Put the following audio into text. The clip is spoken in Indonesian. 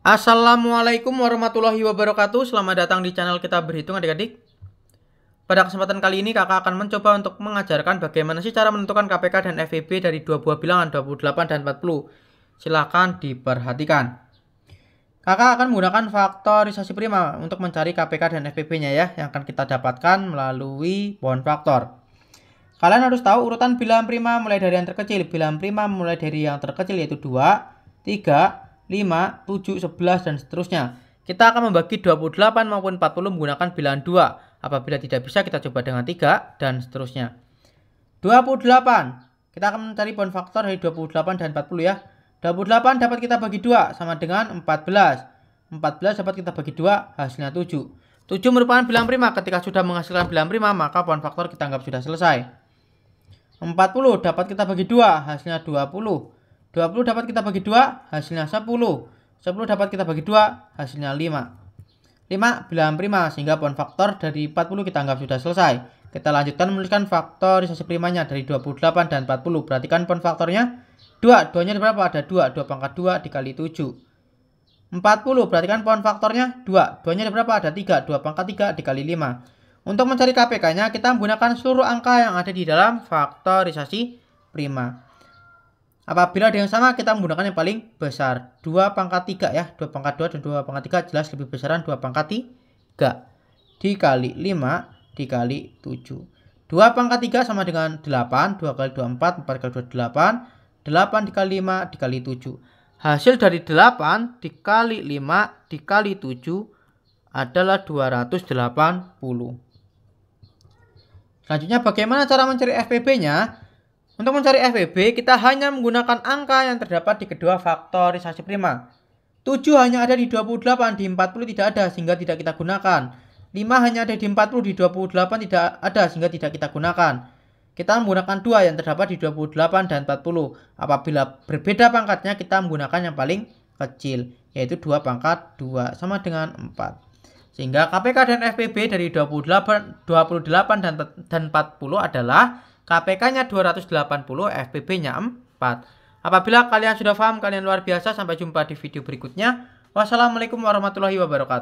Assalamualaikum warahmatullahi wabarakatuh Selamat datang di channel kita berhitung adik-adik Pada kesempatan kali ini kakak akan mencoba untuk mengajarkan bagaimana sih cara menentukan KPK dan FEB dari dua buah bilangan 28 dan 40 Silahkan diperhatikan Kakak akan menggunakan faktorisasi prima untuk mencari KPK dan FPB e nya ya yang akan kita dapatkan melalui pohon faktor. Kalian harus tahu urutan bilangan prima mulai dari yang terkecil. Bilangan prima mulai dari yang terkecil yaitu 2, 3, 5, 7, 11, dan seterusnya. Kita akan membagi 28 maupun 40 menggunakan bilangan 2. Apabila tidak bisa, kita coba dengan 3, dan seterusnya. 28. Kita akan mencari poin faktor dari 28 dan 40 ya. 28 dapat kita bagi 2, sama dengan 14. 14 dapat kita bagi 2, hasilnya 7. 7 merupakan bilangan prima. Ketika sudah menghasilkan bilangan prima, maka poin faktor kita anggap sudah selesai. 40 dapat kita bagi 2, hasilnya 20. 20 dapat kita bagi 2, hasilnya 10. 10 dapat kita bagi 2, hasilnya 5. 5 bilangan prima, sehingga pohon faktor dari 40 kita anggap sudah selesai. Kita lanjutkan menuliskan faktorisasi primanya dari 28 dan 40. Perhatikan pohon faktornya. 2, 2-nya berapa? Ada 2, 2 pangkat 2 dikali 7. 40, perhatikan pohon faktornya 2. 2-nya berapa? Ada 3, 2 pangkat 3 dikali 5. Untuk mencari KPK-nya, kita menggunakan seluruh angka yang ada di dalam faktorisasi prima. Apabila ada yang sama, kita menggunakan yang paling besar. 2 pangkat 3 ya. 2 pangkat 2 dan 2 pangkat 3 jelas lebih besaran 2 pangkat 3. Dikali 5, dikali 7. 2 pangkat 3 sama dengan 8. 2 kali 2, 4. 4 kali 2, 8. 8 dikali 5, dikali 7. Hasil dari 8 dikali 5 dikali 7 adalah 280. Selanjutnya bagaimana cara mencari FPB-nya? Untuk mencari FWB, kita hanya menggunakan angka yang terdapat di kedua faktorisasi prima. 7 hanya ada di 28, di 40 tidak ada sehingga tidak kita gunakan. 5 hanya ada di 40, di 28 tidak ada sehingga tidak kita gunakan. Kita menggunakan 2 yang terdapat di 28 dan 40. Apabila berbeda pangkatnya, kita menggunakan yang paling kecil, yaitu 2 pangkat 2 sama dengan 4. Sehingga KPK dan FPB dari 28, 28 dan, dan 40 adalah KPK-nya 280, FPB-nya 4. Apabila kalian sudah paham, kalian luar biasa. Sampai jumpa di video berikutnya. Wassalamualaikum warahmatullahi wabarakatuh.